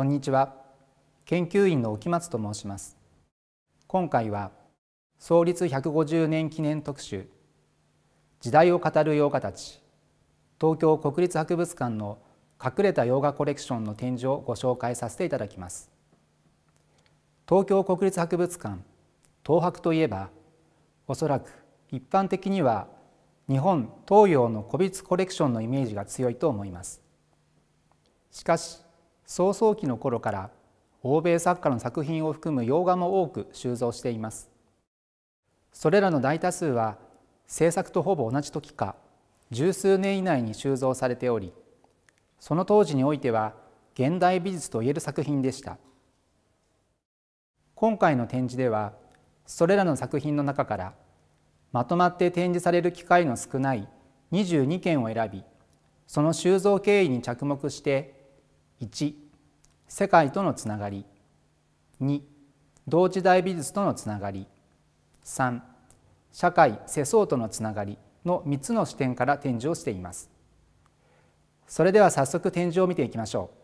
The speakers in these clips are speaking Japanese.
こんにちは研究員の沖松と申します今回は創立150年記念特集時代を語る洋画たち東京国立博物館の隠れた洋画コレクションの展示をご紹介させていただきます東京国立博物館東博といえばおそらく一般的には日本東洋の古美術コレクションのイメージが強いと思いますしかし早々期の頃から欧米作家の作品を含む洋画も多く収蔵していますそれらの大多数は制作とほぼ同じ時か十数年以内に収蔵されておりその当時においては現代美術といえる作品でした今回の展示ではそれらの作品の中からまとまって展示される機会の少ない22件を選びその収蔵経緯に着目して1世界とのつながり2同時代美術とのつながり3社会世相とのつながりの3つの視点から展示をしていますそれでは早速展示を見ていきましょう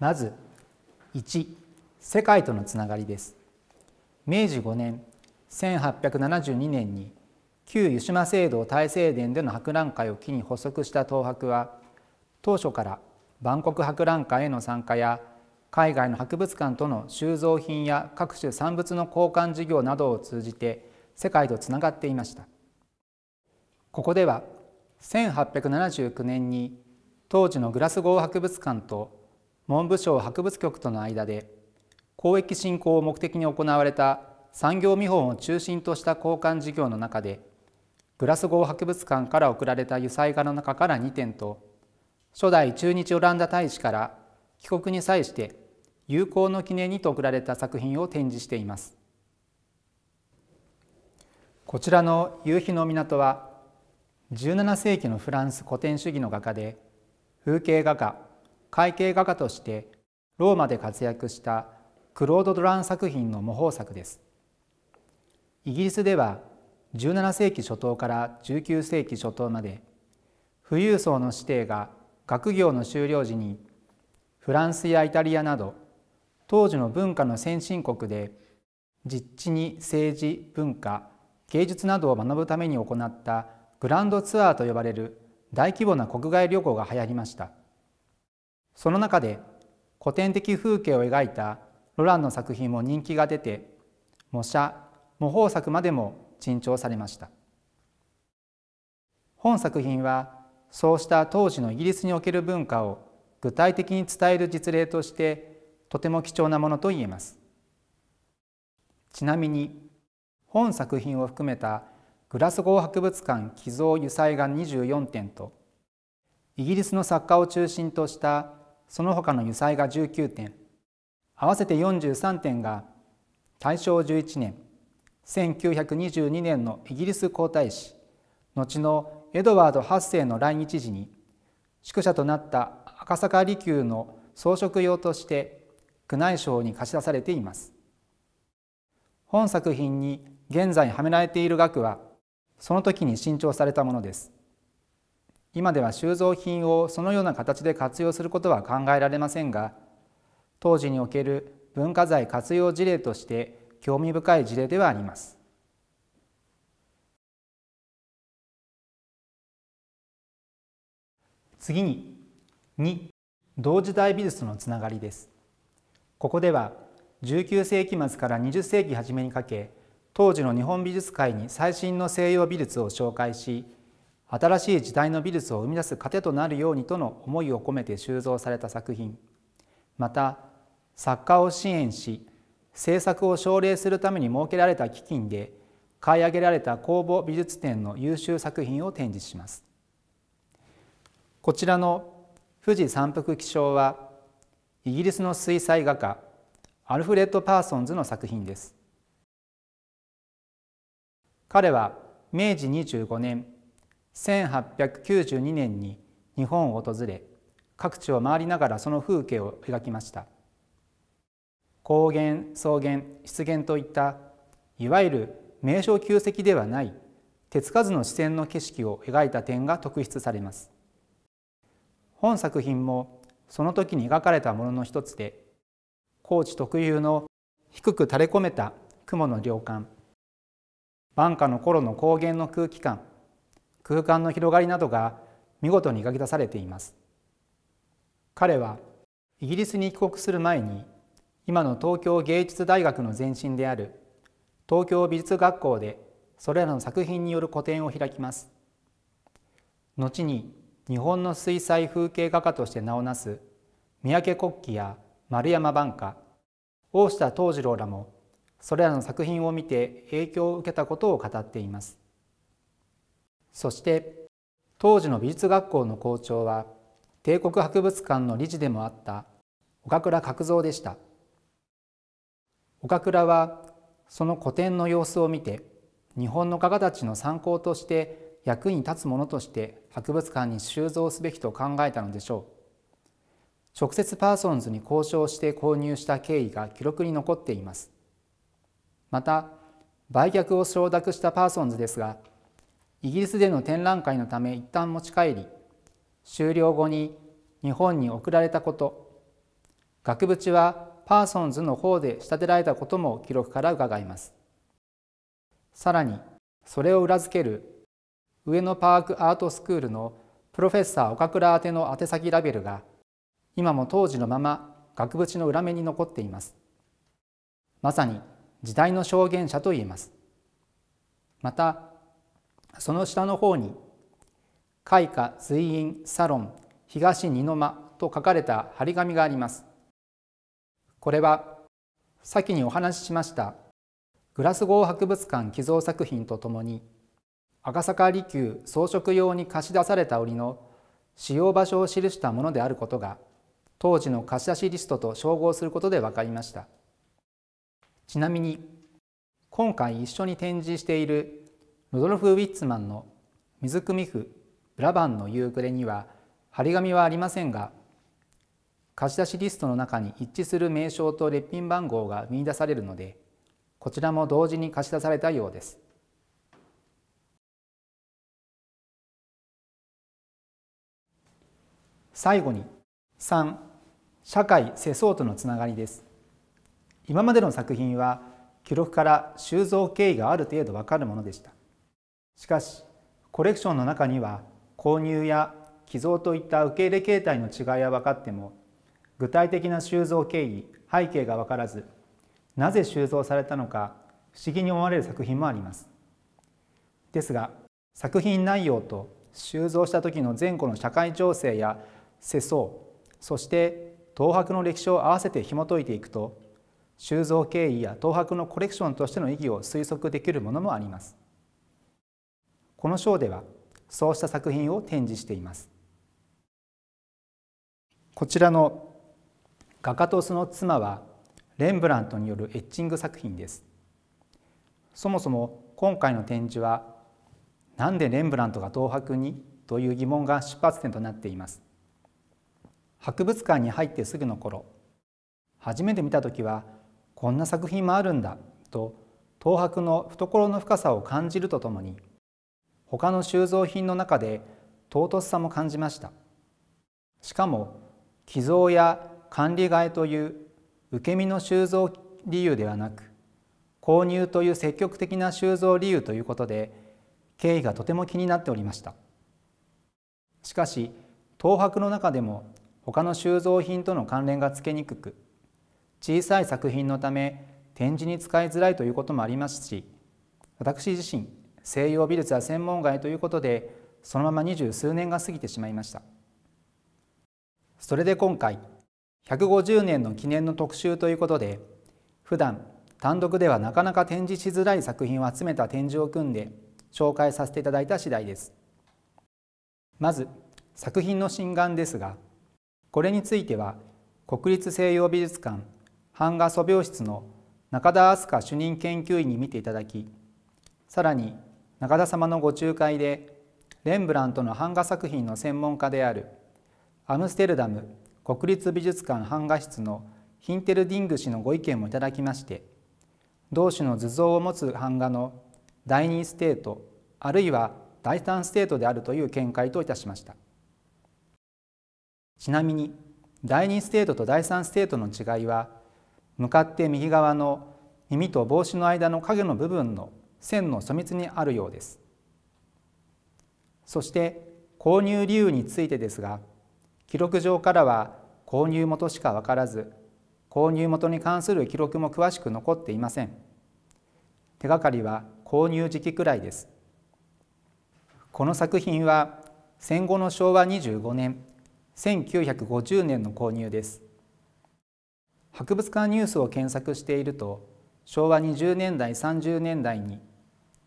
まず1世界とのつながりです明治5年1872年に旧湯島聖堂大聖殿での博覧会を機に発足した東博は当初から万国博覧会への参加や海外の博物館との収蔵品や各種産物の交換事業などを通じて世界とつながっていましたここでは1879年に当時のグラスゴー博物館と文部省博物局との間で交易振興を目的に行われた産業見本を中心とした交換事業の中でグラスゴー博物館から贈られた油彩画の中から2点と初代駐日オランダ大使から帰国に際して友好の記念にと贈られた作品を展示していますこちらの夕日の港は17世紀のフランス古典主義の画家で風景画家会計画家としてローマで活躍したクロード・ドラン作品の模倣作ですイギリスでは17世紀初頭から19世紀初頭まで富裕層の子弟が学業の修了時にフランスやイタリアなど当時の文化の先進国で実地に政治文化芸術などを学ぶために行ったグランドツアーと呼ばれる大規模な国外旅行が流行りましたその中で古典的風景を描いたロランの作品も人気が出て模写模倣作までも珍重されました本作品はそうした当時のイギリスにおける文化を具体的に伝える実例としてとても貴重なものといえますちなみに本作品を含めたグラスゴー博物館寄贈油彩画24点とイギリスの作家を中心としたその他の油彩画19点合わせて43点が大正11年1922年のイギリス皇太子後のエドワード8世の来日時に宿舎となった赤坂離宮の装飾用として宮内省に貸し出されています本作品に現在はめられている額はその時に新調されたものです今では収蔵品をそのような形で活用することは考えられませんが当時における文化財活用事例として興味深い事例ではあります。次に2同時代美術のつながりですここでは19世紀末から20世紀初めにかけ当時の日本美術界に最新の西洋美術を紹介し新しい時代の美術を生み出す糧となるようにとの思いを込めて収蔵された作品また作家を支援し政策を奨励するために設けられた基金で買い上げられた公募美術展の優秀作品を展示しますこちらの富士山腹気象はイギリスの水彩画家アルフレッド・パーソンズの作品です彼は明治25年1892年に日本を訪れ各地を回りながらその風景を描きました高原草原湿原といったいわゆる名称旧跡ではない手つかずの視線の景色を描いた点が特筆されます本作品もその時に描かれたものの一つで高知特有の低く垂れ込めた雲の量感晩夏の頃の高原の空気感空間の広がりなどが見事に描き出されています彼はイギリスに帰国する前に今の東京芸術大学の前身である東京美術学校でそれらの作品による個展を開きます後に日本の水彩風景画家として名を成す三宅国旗や丸山晩歌大下藤次郎らもそれらの作品を見て影響を受けたことを語っていますそして当時の美術学校の校長は帝国博物館の理事でもあった岡倉角蔵でした。岡倉はその古典の様子を見て日本の画家たちの参考として役に立つものとして博物館に収蔵すべきと考えたのでしょう直接パーソンズに交渉して購入した経緯が記録に残っていますまた売却を承諾したパーソンズですがイギリスでの展覧会のため一旦持ち帰り終了後に日本に送られたこと額縁はパーソンズの方で仕立てられたことも記録から伺いますさらにそれを裏付ける上野パークアートスクールのプロフェッサー岡倉宛ての宛先ラベルが今も当時のまま額縁の裏面に残っていますまさに時代の証言者と言えますまたその下の方に「開花随院サロン東二の間」と書かれた張り紙がありますこれは先にお話ししましたグラスゴー博物館寄贈作品とともに赤坂離宮装飾用に貸し出された折の使用場所を記したものであることが当時の貸し出しリストと照合することで分かりましたちなみに今回一緒に展示しているルドルフ・ウィッツマンの水汲み譜ブラバンの夕暮れには張り紙はありませんが貸し出しリストの中に一致する名称と列品番号が見出されるのでこちらも同時に貸し出されたようです最後に3社会世相とのつながりです今までの作品は記録から収蔵経緯がある程度わかるものでしたしかしコレクションの中には購入や寄贈といった受け入れ形態の違いは分かっても具体的な収蔵経緯背景が分からずなぜ収蔵されたのか不思議に思われる作品もありますですが作品内容と収蔵した時の前後の社会情勢や世相そして東博の歴史を合わせて紐解いていくと収蔵経緯や東博のコレクションとしての意義を推測できるものもありますこの章ではそうした作品を展示していますこちらの画家とその妻はレンブラントによるエッチング作品ですそもそも今回の展示はなんでレンブラントが東博にという疑問が出発点となっています博物館に入ってすぐの頃初めて見た時はこんな作品もあるんだと東博の懐の深さを感じるとともに他の収蔵品の中で尊さも感じましたしかも寄贈や管理替えという受け身の収蔵理由ではなく購入という積極的な収蔵理由ということで経緯がとても気になっておりましたしかし東博の中でも他の収蔵品との関連がつけにくく小さい作品のため展示に使いづらいということもありますし私自身西洋美術や専門外ということでそのまま二十数年が過ぎてしまいましたそれで今回150年の記念の特集ということで普段単独ではなかなか展示しづらい作品を集めた展示を組んで紹介させていただいた次第ですまず作品の心眼ですがこれについては国立西洋美術館版画素描室の中田明日香主任研究員に見ていただきさらに中田様のご仲介でレンブラントの版画作品の専門家であるアムステルダム国立美術館版画室のヒンテルディング氏のご意見もいただきまして同種の図像を持つ版画の第2ステートあるいは第3ステートであるという見解といたしましたちなみに第2ステートと第3ステートの違いは向かって右側の耳と帽子の間の影の部分の線の粗密にあるようですそして購入理由についてですが記録上からは購入元しか分からず購入元に関する記録も詳しく残っていません手がかりは購入時期くらいですこの作品は戦後の昭和25年1950年の購入です博物館ニュースを検索していると昭和20年代30年代に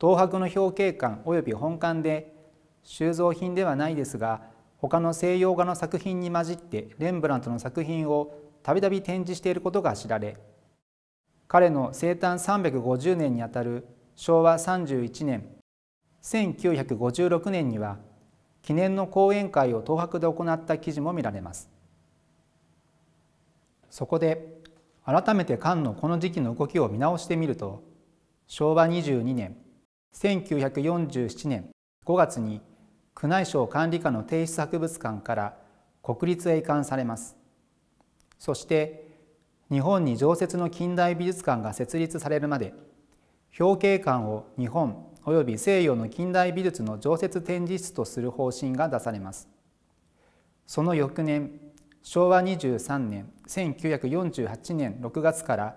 東博の表慶館及び本館で収蔵品ではないですが他の西洋画の作品に混じってレンブラントの作品をたびたび展示していることが知られ彼の生誕350年にあたる昭和31年1956年には記念の講演会を東博で行った記事も見られますそこで改めて菅のこの時期の動きを見直してみると昭和22年1947年5月に宮内省管理下の帝室博物館から国立へ移管されますそして日本に常設の近代美術館が設立されるまで表敬館を日本および西洋の近代美術の常設展示室とする方針が出されますその翌年昭和23年1948年6月から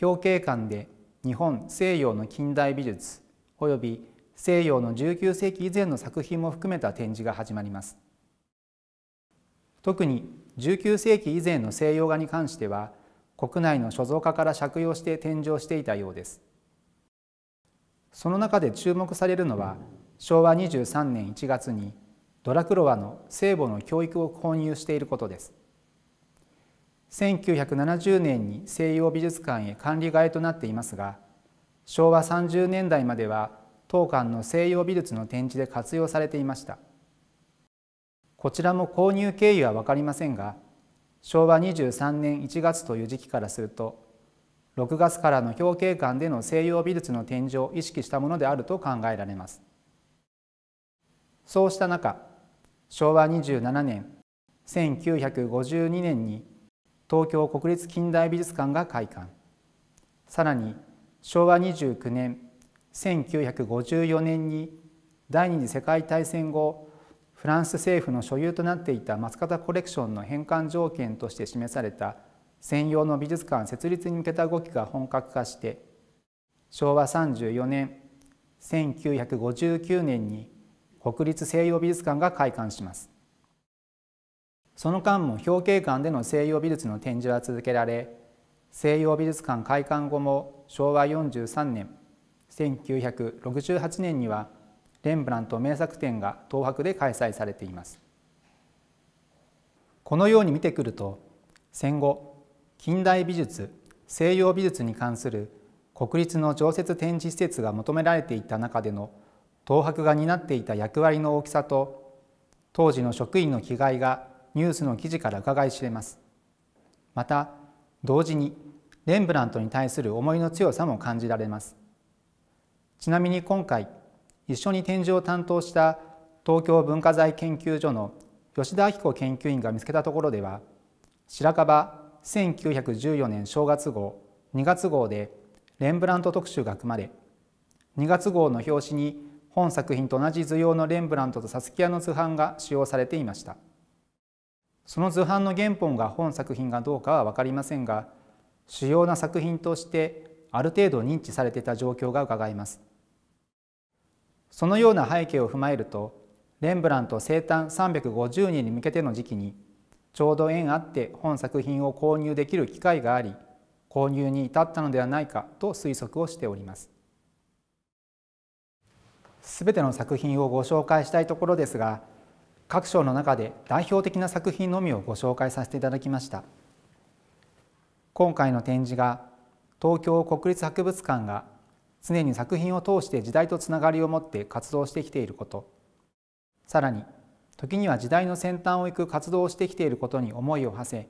表敬館で日本西洋の近代美術及び西洋の19世紀以前の作品も含めた展示が始まります特に19世紀以前の西洋画に関しては国内の所蔵家から借用して展示をしていたようですその中で注目されるのは昭和23年1月にドラクロワの聖母の教育を購入していることです1970年に西洋美術館へ管理替えとなっていますが昭和30年代までは当館の西洋美術の展示で活用されていましたこちらも購入経緯は分かりませんが昭和23年1月という時期からすると6月からの表慶館での西洋美術の展示を意識したものであると考えられますそうした中昭和27年1952年に東京国立近代美術館が開館さらに昭和29年1954年に第二次世界大戦後フランス政府の所有となっていた松方コレクションの返還条件として示された専用の美術館設立に向けた動きが本格化して昭和34年1959年に国立西洋美術館が開館しますその間も表敬館での西洋美術の展示は続けられ西洋美術館開館後も昭和43年1968年にはレンブラント名作展が東博で開催されていますこのように見てくると戦後近代美術西洋美術に関する国立の常設展示施設が求められていた中での東博が担っていた役割の大きさと当時の職員の気概がニュースの記事から伺い知れますまた同時にレンブラントに対する思いの強さも感じられますちなみに今回一緒に展示を担当した東京文化財研究所の吉田明子研究員が見つけたところでは白樺1914年正月号2月号でレンブラント特集が組まれ2月号の表紙に本作品と同じ図用のレンブラントとサスキアの図版が使用されていましたその図版の原本が本作品がどうかは分かりませんが主要な作品としてある程度認知されていた状況がうかがえますそのような背景を踏まえるとレンブラント生誕350年に向けての時期にちょうど縁あって本作品を購入できる機会があり購入に至ったのではないかと推測をしておりますすべての作品をご紹介したいところですが各賞の中で代表的な作品のみをご紹介させていただきました今回の展示が東京国立博物館が常に作品を通して時代とつながりを持って活動してきていることさらに時には時代の先端を行く活動をしてきていることに思いを馳せ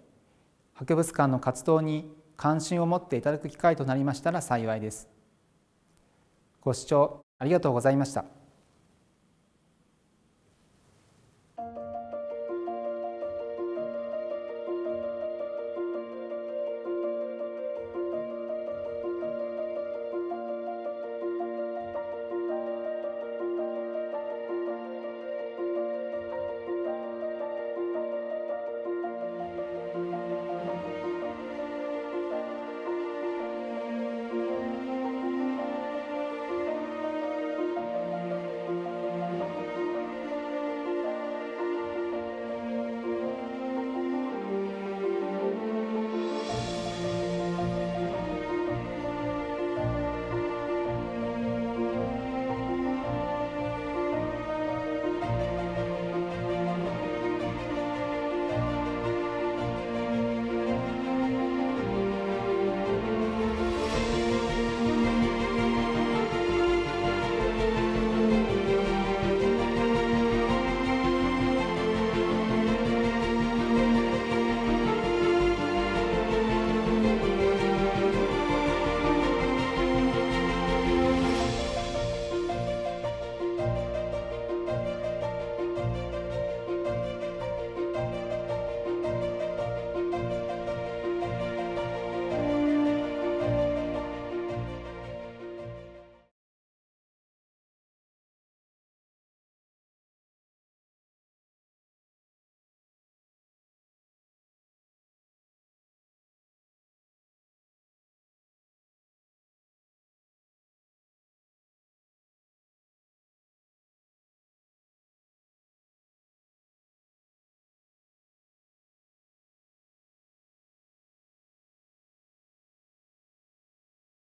博物館の活動に関心を持っていただく機会となりましたら幸いです。ご視聴ありがとうございました。